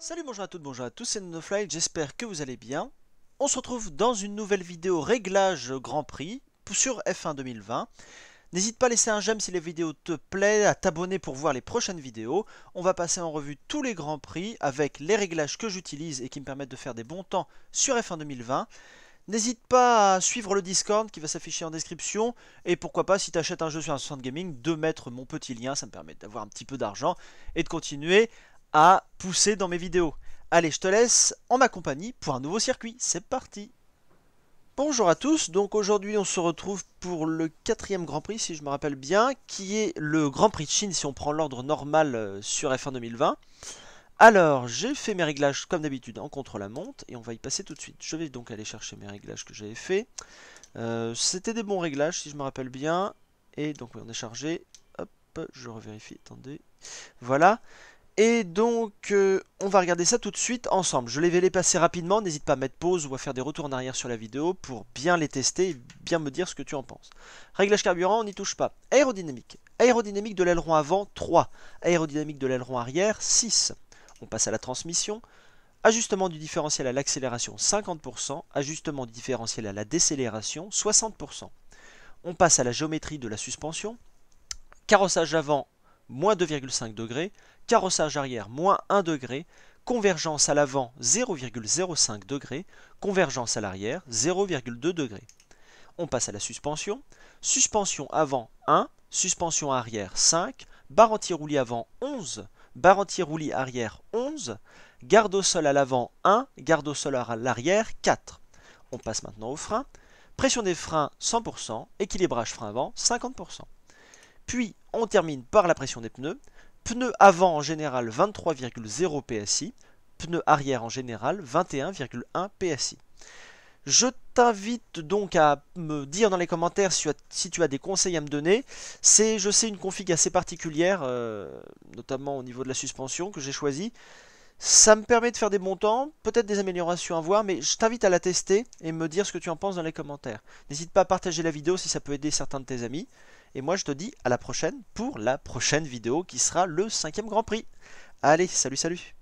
Salut, bonjour à toutes, bonjour à tous, c'est NoFly, j'espère que vous allez bien. On se retrouve dans une nouvelle vidéo réglage Grand Prix sur F1 2020. N'hésite pas à laisser un j'aime si la vidéo te plaît, à t'abonner pour voir les prochaines vidéos. On va passer en revue tous les Grands Prix avec les réglages que j'utilise et qui me permettent de faire des bons temps sur F1 2020. N'hésite pas à suivre le Discord qui va s'afficher en description. Et pourquoi pas, si tu achètes un jeu sur un Gaming, de mettre mon petit lien. Ça me permet d'avoir un petit peu d'argent et de continuer à pousser dans mes vidéos. Allez, je te laisse en ma compagnie pour un nouveau circuit. C'est parti Bonjour à tous, donc aujourd'hui on se retrouve pour le quatrième Grand Prix, si je me rappelle bien, qui est le Grand Prix de Chine, si on prend l'ordre normal euh, sur F1 2020. Alors, j'ai fait mes réglages comme d'habitude en contre-la-montre, et on va y passer tout de suite. Je vais donc aller chercher mes réglages que j'avais fait. Euh, c'était des bons réglages, si je me rappelle bien. Et donc, on est chargé. Hop, je revérifie, attendez. Voilà. Et donc, euh, on va regarder ça tout de suite ensemble. Je les vais les passer rapidement, n'hésite pas à mettre pause ou à faire des retours en arrière sur la vidéo pour bien les tester et bien me dire ce que tu en penses. Réglage carburant, on n'y touche pas. Aérodynamique. Aérodynamique de l'aileron avant, 3. Aérodynamique de l'aileron arrière, 6. On passe à la transmission. Ajustement du différentiel à l'accélération, 50%. Ajustement du différentiel à la décélération, 60%. On passe à la géométrie de la suspension. Carrossage avant, moins 2,5 degrés, carrossage arrière moins 1 degré, convergence à l'avant 0,05 degré, convergence à l'arrière 0,2 degré. On passe à la suspension. Suspension avant 1, suspension arrière 5, barre anti-roulis avant 11, barre anti-roulis arrière 11, garde au sol à l'avant 1, garde au sol à l'arrière 4. On passe maintenant au frein, Pression des freins 100%, équilibrage frein avant 50%. Puis on termine par la pression des pneus. Pneus avant en général 23,0 PSI, pneus arrière en général 21,1 PSI. Je t'invite donc à me dire dans les commentaires si tu as, des conseils à me donner. C'est, je sais, une config assez particulière, euh, notamment au niveau de la suspension que j'ai choisie. Ça me permet de faire des bons temps, peut-être des améliorations à voir, mais je t'invite à la tester et me dire ce que tu en penses dans les commentaires. N'hésite pas à partager la vidéo si ça peut aider certains de tes amis. Et moi, je te dis à la prochaine pour la prochaine vidéo qui sera le cinquième Grand Prix. Allez, salut, salut